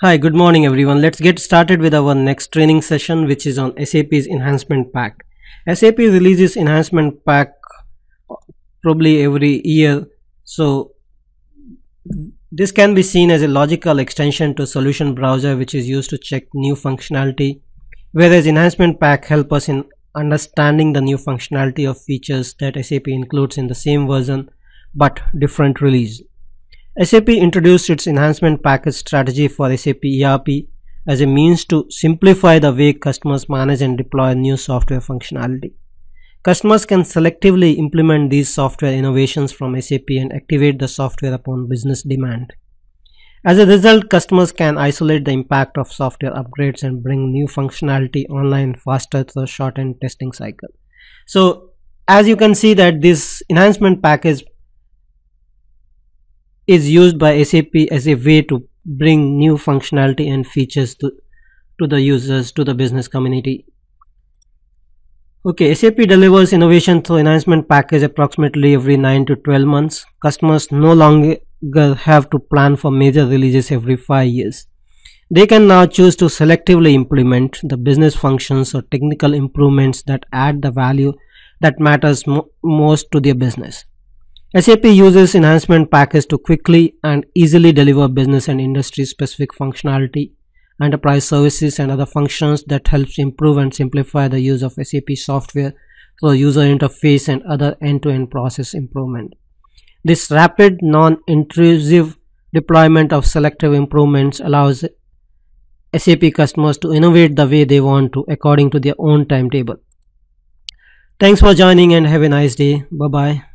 Hi, good morning everyone. Let's get started with our next training session which is on SAP's Enhancement Pack. SAP releases Enhancement Pack probably every year. So this can be seen as a logical extension to solution browser which is used to check new functionality whereas enhancement pack help us in understanding the new functionality of features that SAP includes in the same version but different release. SAP introduced its enhancement package strategy for SAP ERP as a means to simplify the way customers manage and deploy new software functionality. Customers can selectively implement these software innovations from SAP and activate the software upon business demand. As a result, customers can isolate the impact of software upgrades and bring new functionality online faster through a shortened testing cycle. So as you can see that this enhancement package is used by SAP as a way to bring new functionality and features to, to the users, to the business community. Okay, SAP delivers innovation through enhancement package approximately every 9 to 12 months. Customers no longer have to plan for major releases every 5 years. They can now choose to selectively implement the business functions or technical improvements that add the value that matters mo most to their business. SAP uses enhancement packages to quickly and easily deliver business and industry specific functionality, enterprise services and other functions that helps improve and simplify the use of SAP software through user interface and other end-to-end -end process improvement. This rapid non-intrusive deployment of selective improvements allows SAP customers to innovate the way they want to according to their own timetable. Thanks for joining and have a nice day. Bye-bye.